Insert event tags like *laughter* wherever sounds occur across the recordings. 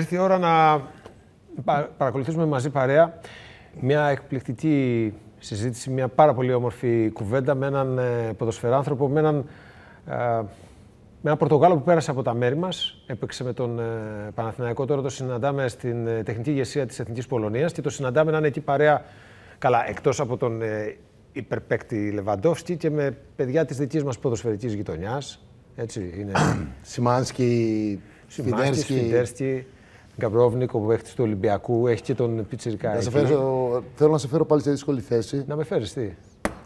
Ήρθε η ώρα να παρακολουθήσουμε μαζί παρέα μια εκπληκτική συζήτηση, μια πάρα πολύ όμορφη κουβέντα με έναν ε, ποδοσφαιράνθρωπο, με έναν, ε, με έναν Πορτογάλο που πέρασε από τα μέρη μα, έπαιξε με τον ε, Παναθηναϊκό, τώρα το συναντάμε στην τεχνική ηγεσία τη Εθνική Πολωνία και το συναντάμε να είναι εκεί παρέα, καλά, εκτό από τον υπερπαίκτη Λεβαντόφσκι και με παιδιά τη δική μα ποδοσφαιρική γειτονιά. Έτσι είναι. Σιμάνσκι, Σιμάνσκι Γκαμπρόβνικο που παίχτη του Ολυμπιακού, έχει και τον Πιτσυρικά. Να φέρω, θέλω να σε φέρω πάλι σε δύσκολη θέση. Να με φέρει τι.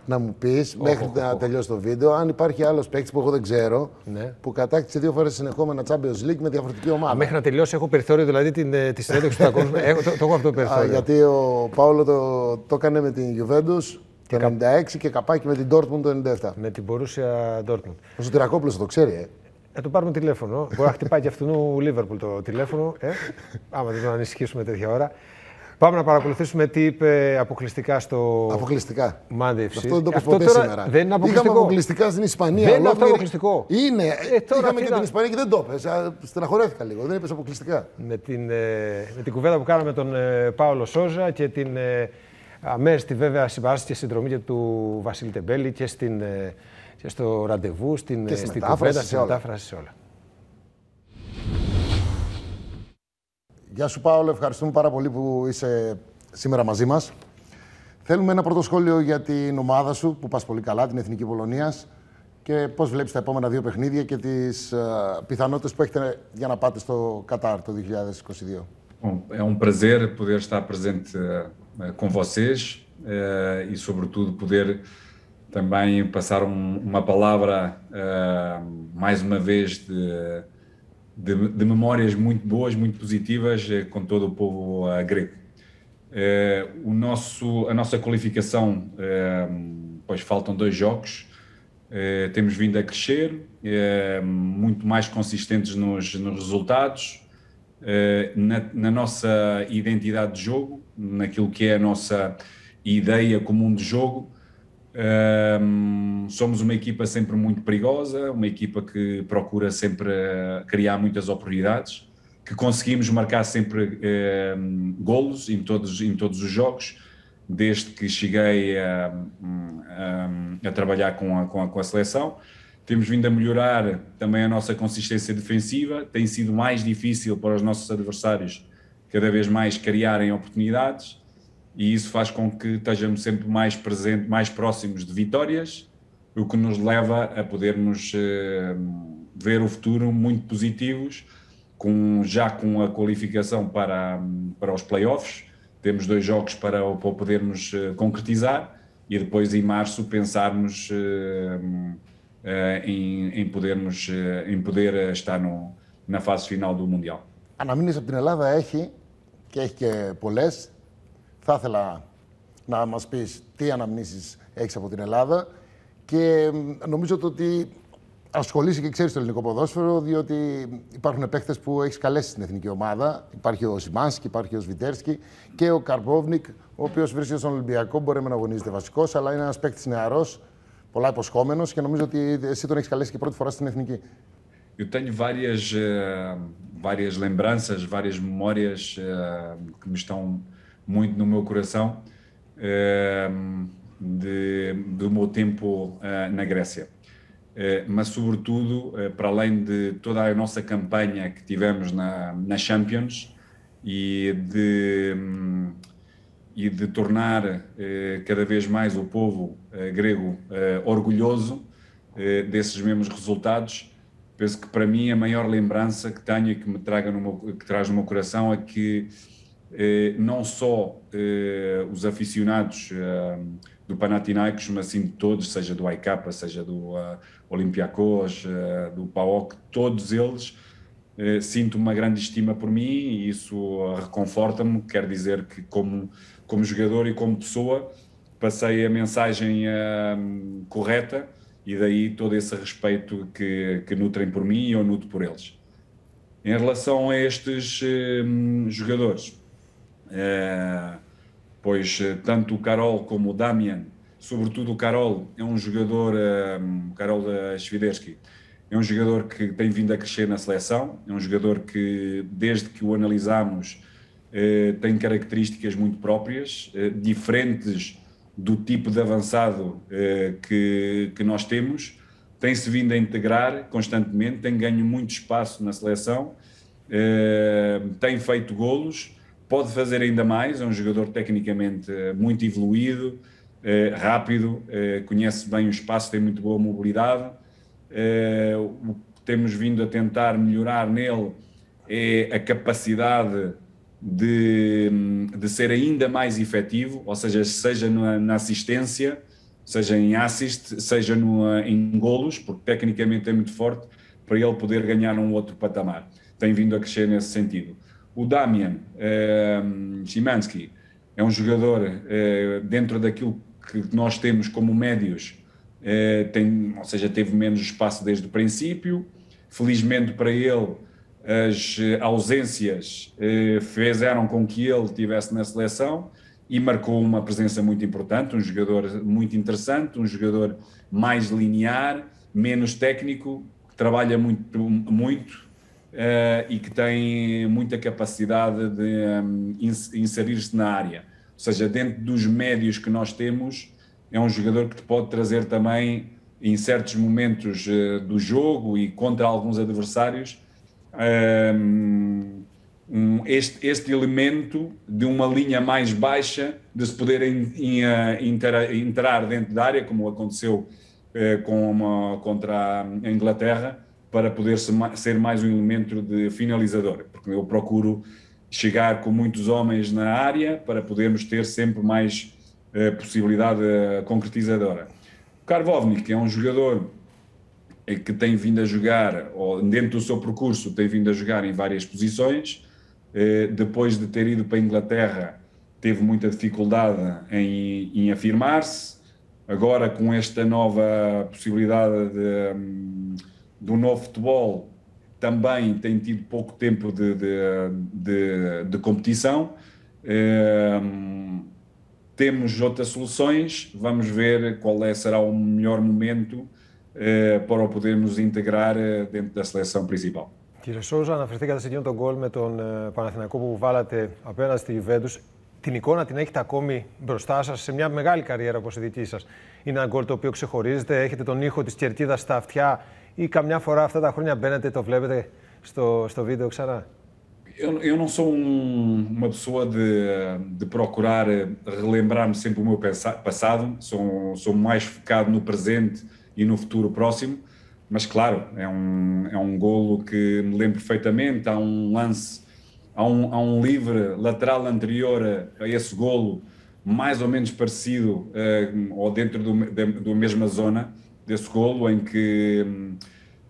Να μου πει oh, μέχρι oh, oh, να τελειώσει το βίντεο αν υπάρχει άλλο παίκτη που εγώ δεν ξέρω ναι. που κατάκτησε δύο φορέ συνεχόμενα Champions League με διαφορετική ομάδα. μέχρι να τελειώσει έχω περιθώριο, δηλαδή την, ε, τη συνέντευξη του ακόμη. το, έχω αυτό το περιθώριο. Α, γιατί ο Παόλο το, το έκανε με την Juventus το 1996 και καπάκι με την Dortmund το 97. Με την Πορούσια Dortmund. Ο Σωτηρακόπουλο το ξέρει, ε. Να ε, του πάρουμε τηλέφωνο. Μπορεί να χτυπάει και αυτού Λίβερπουλ το τηλέφωνο. Ε? Άμα δεν τον ανησυχήσουμε τέτοια ώρα. Πάμε να παρακολουθήσουμε τι είπε αποκλειστικά στο. Αποκλειστικά. Μάντευση. Αυτό δεν το είπε σήμερα. Δεν είναι αποκλειστικό. Είχαμε αποκλειστικά στην Ισπανία. Δεν είναι αυτό αποκλειστικό. Είναι. Ε, τώρα Είχαμε και την Ισπανία και δεν το είπε. Στεναχωρέθηκα λίγο. Δεν είπε αποκλειστικά. Με την, ε, με την κουβέντα που κάναμε τον ε, Πάολο Σόζα και την αμέριστη βέβαια συμπαράσταση και συνδρομή του Βασίλη Τεμπέλη και στην και στο ραντεβού, στην, και στην μετάφραση, σε όλα. Γεια σου Πάολο, ευχαριστούμε πάρα πολύ που είσαι σήμερα μαζί μας. Θέλουμε ένα πρώτο σχόλιο για την ομάδα σου που πας πολύ καλά, την Εθνική Πολωνίας και πώς βλέπεις τα επόμενα δύο παιχνίδια και τις uh, πιθανότητες που έχετε για να πάτε στο Κατάρ το 2022. Είναι ένα prazer poder estar presente με eh, vocês eh, e, também passar um, uma palavra, uh, mais uma vez, de, de, de, memórias muito boas, muito positivas uh, com todo o povo uh, grego. o nosso, a nossa qualificação, pois faltam dois jogos, temos vindo a crescer, muito mais consistentes nos, nos resultados, na, na nossa identidade de jogo, naquilo que é a nossa ideia comum de jogo, um, somos uma equipa sempre muito perigosa, uma equipa que procura sempre ah, criar muitas oportunidades, que conseguimos marcar sempre um, golos em todos, em todos os jogos. Desde que cheguei a, a, a trabalhar com a, com a, com a seleção, temos vindo a melhorar também a nossa consistência defensiva. Tem sido mais difícil para os nossos adversários cada vez mais criarem oportunidades e isso faz com que estejamos sempre mais presentes, mais próximos de vitórias, o que nos leva a podermos uh, ver o futuro muito positivos, com, já com a qualificação para, para os playoffs, temos dois jogos para, para podermos uh, concretizar e depois em março pensarmos uh, em, em, podermos, em poder estar no, na fase final do Mundial. Αναμείνεις από την Ελλάδα έχει και έχει και πολλές Θα ήθελα να μας πεις τι αναμνήσεις έχεις από την Ελλάδα και νομίζω ότι ασχολείσαι και ξέρει το ελληνικό ποδόσφαιρο, διότι υπάρχουν παίχτε που έχει καλέσει στην εθνική ομάδα. Υπάρχει ο Σιμάνσκι, υπάρχει ο Σβιτέρσκι και ο Καρπόβνικ, ο οποίο βρίσκεται στον Ολυμπιακό. Μπορεί να αγωνίζεται βασικό, αλλά είναι ένα παίχτη νεαρό, πολλά υποσχόμενο και νομίζω ότι εσύ τον έχει καλέσει και πρώτη φορά στην εθνική. Eu tenho várias, ε, várias lembranças, várias memórias ε, que me estão muito no meu coração uh, de, do meu tempo uh, na Grécia. Uh, mas, sobretudo, eh, para além de toda a nossa campanha que tivemos na, na Champions e de, um, e de tornar cada vez mais o povo grego orgulhoso desses mesmos resultados, penso que para mim a maior lembrança que tenho e que me traga no meu, que traz no meu coração é que eh, não só eh, os aficionados eh, do Panathinaikos, mas sim de todos, seja do AIK, seja do Olympiacos, do PAOK, todos eles sinto uma grande estima por mim e isso reconforta-me, quer dizer que como, como jogador e como pessoa passei a mensagem uh, correta e daí todo esse respeito que, que nutrem por mim e eu nutro por eles. Em relação a estes jogadores, eh, pois eh, tanto o Carol como o Damian, sobretudo o Carol, é um jogador, um, eh, Carol Świderski, é um jogador que tem vindo a crescer na seleção, é um jogador que, desde que o analisamos, tem características muito próprias, diferentes do tipo de avançado que, que nós temos, tem-se vindo a integrar constantemente, tem ganho muito espaço na seleção, tem feito golos, pode fazer ainda mais, é um jogador tecnicamente eh, muito evoluído, eh, rápido, eh, conhece bem o espaço, tem muito boa mobilidade. O que temos vindo a tentar melhorar nele é a capacidade de, hum, de ser ainda mais efetivo, ou seja, seja na, na assistência, seja em assist, seja no, em golos, porque tecnicamente é muito forte, para ele poder ganhar um outro patamar. Tem vindo a crescer nesse sentido. O Damian eh, Szymanski é um jogador eh, dentro daquilo que nós temos como médios, eh, tem, ou seja, teve menos espaço desde o princípio. Felizmente para ele, as ausências eh, fizeram com que ele tivesse na seleção e marcou uma presença muito importante, um jogador muito interessante, um jogador mais linear, menos técnico, que trabalha muito, muito uh, e que tem muita capacidade de um, inserir-se na área. Ou seja, dentro dos médios que nós temos, é um jogador que te pode trazer também, em certos momentos uh, do jogo e contra alguns adversários, um, um, este, este, elemento de uma linha mais baixa de se poder in, in, eh, entrar dentro da área, como aconteceu com uma, contra a Inglaterra, para poder ser mais um elemento de finalizador, porque eu procuro chegar com muitos homens na área para podermos ter sempre mais eh, possibilidade eh, concretizadora. Karvovnik é um jogador que tem vindo a jogar, ou dentro do seu percurso, tem vindo a jogar em várias posições. Eh, depois de ter ido para a Inglaterra, teve muita dificuldade em, em afirmar-se. Agora, com esta nova possibilidade de. Hum, do novo futebol também tem tido pouco tempo de, de, de, de competição. Um, temos outras soluções, vamos ver qual é, será o melhor momento uh, para o podermos integrar uh, dentro da seleção principal. Κύριε Σόουζα, αναφερθήκατε σε εκείνον τον γκολ με τον ε, Παναθηνακό που βάλατε απέναντι στη Βέντου. Την εικόνα την έχετε ακόμη μπροστά σα σε μια μεγάλη καριέρα όπω η δική σα. Είναι ένα γκολ το οποίο ξεχωρίζεται. Έχετε τον ήχο τη κερκίδα στα αυτιά ή καμιά φορά αυτά τα χρόνια μπαίνετε, το βλέπετε στο, στο βίντεο ξανά. Eu, eu não sou um, uma pessoa de, de procurar eh, relembrar-me sempre o meu passado, sou, sou mais focado no presente e no futuro próximo, mas claro, é um, é um golo que me lembro perfeitamente, há um lance, há um, há um livre lateral anterior a, esse golo, mais ou menos parecido, uh, ou dentro do, da, da mesma zona, desse golo em que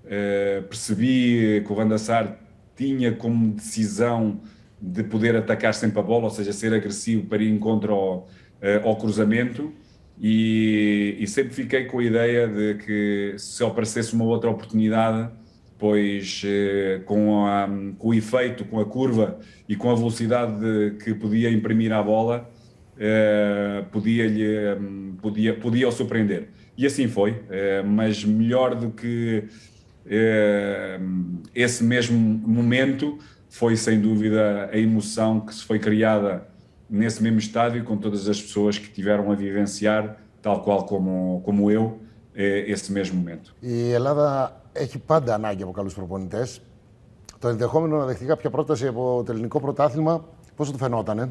uh, percebi que o Van Dassar tinha como decisão de poder atacar sempre a bola, ou seja, ser agressivo para ir em contra ao, uh, eh, ao cruzamento. E, e, sempre fiquei com a ideia de que se aparecesse uma outra oportunidade, pois eh, com, a, com, o efeito, com a curva e com a velocidade de, que podia imprimir à bola, podia, lhe, hum, podia, podia o surpreender. E assim foi, eh, mas melhor do que eh, esse mesmo momento foi sem dúvida a emoção que se foi criada nesse mesmo estádio e com todas as pessoas que tiveram a vivenciar, tal qual como, como eu, eh, esse mesmo momento. Η Ελλάδα έχει πάντα ανάγκη από καλούς προπονητές. Το ενδεχόμενο να δεχτεί κάποια πρόταση από το ελληνικό πρωτάθλημα, πώς το φαινότανε.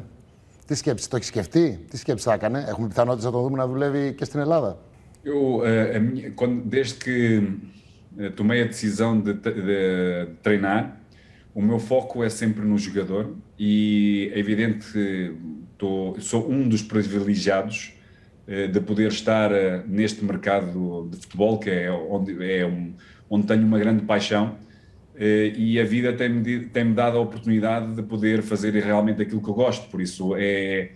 Τι σκέψη, το έχει σκεφτεί, τι σκέψη θα έκανε. Έχουμε πιθανότητε να το δούμε να δουλεύει και στην Ελλάδα. Eu, eh, minha, quando, desde que eh, tomei a decisão de, de treinar, o meu foco é sempre no jogador e é evidente que tô, sou um dos privilegiados eh, de poder estar neste mercado de futebol, que é onde, é um, onde tenho uma grande paixão, e a vida tem-me tem dado a oportunidade de poder fazer realmente aquilo que eu gosto, por isso é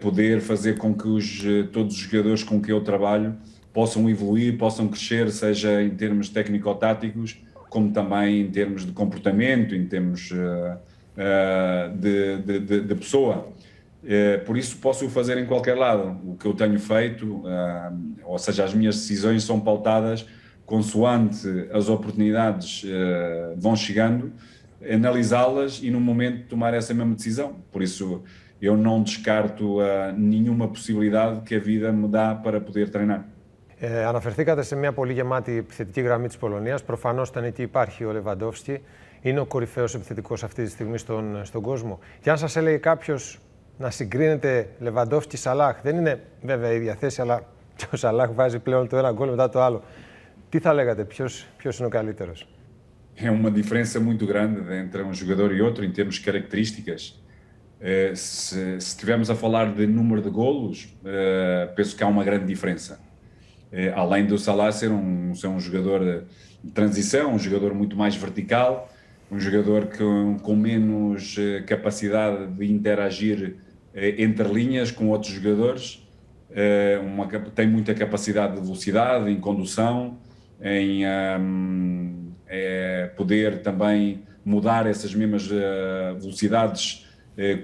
poder fazer com que os, todos os jogadores com que eu trabalho possam evoluir, possam crescer, seja em termos técnico-táticos, como também em termos de comportamento, em termos uh, uh, de, de, de, de, pessoa. Uh, por isso posso o fazer em qualquer lado. O que eu tenho feito, ou seja, as minhas decisões são pautadas consoante as oportunidades vão chegando, analisá-las e no momento tomar essa mesma decisão. Por isso eu não descarto nenhuma possibilidade que a vida me dá para poder treinar. Ε, αναφερθήκατε σε μια πολύ γεμάτη επιθετική γραμμή τη Πολωνία. Προφανώ ήταν εκεί υπάρχει ο Λεβαντόφσκι, είναι ο κορυφαίο επιθετικό αυτή τη στιγμή στον, στον κόσμο. Και αν σα έλεγε κάποιο να συγκρίνετε Λεβαντόφσκι Σαλάχ, δεν είναι βέβαια η θέση, αλλά *laughs* και ο Σαλάχ βάζει πλέον το ένα γκολ μετά το άλλο. Τι θα λέγατε, ποιο είναι ο καλύτερο. É ε, uma diferença muito grande entre um jogador e outro em termos de características. Ε, se estivermos a falar de número de golos, ε, penso que há uma grande diferença. Eh, além do Salah ser um, ser um jogador de transição, um jogador muito mais vertical, um jogador que, com menos eh, capacidade de interagir eh, entre linhas com outros jogadores, uma, tem muita capacidade de velocidade, em condução, em um, ehm, é, poder também mudar essas mesmas velocidades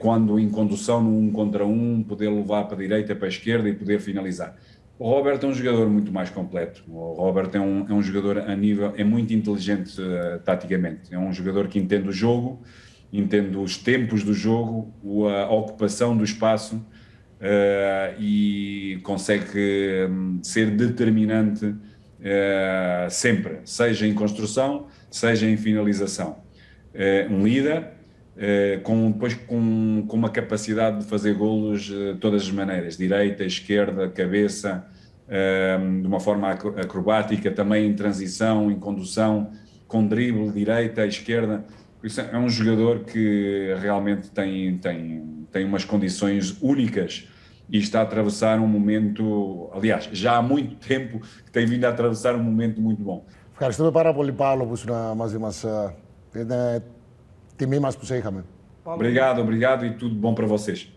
quando em condução num contra um, poder levar para a direita, para a esquerda e poder finalizar o Robert é um jogador muito mais completo. O Robert é um, é um jogador a nível, é muito inteligente uh, taticamente. É um jogador que entende o jogo, entende os tempos do jogo, a ocupação do espaço uh, e consegue hum, ser determinante uh, sempre, seja em construção, seja em finalização. um líder Uh, com, depois com, com, uma capacidade de fazer golos uh, de todas as maneiras, direita, esquerda, cabeça, Ehm, de uma forma acrobática, também em transição, em condução, com drible direita, esquerda. Isso é um jogador que realmente tem, tem, tem umas condições únicas e está a atravessar um momento, aliás, já há muito tempo que tem vindo a atravessar um momento muito bom. Ευχαριστούμε Paulo πολύ, Παύλο, που ήσουν μαζί Obrigado, obrigado e tudo bom para vocês.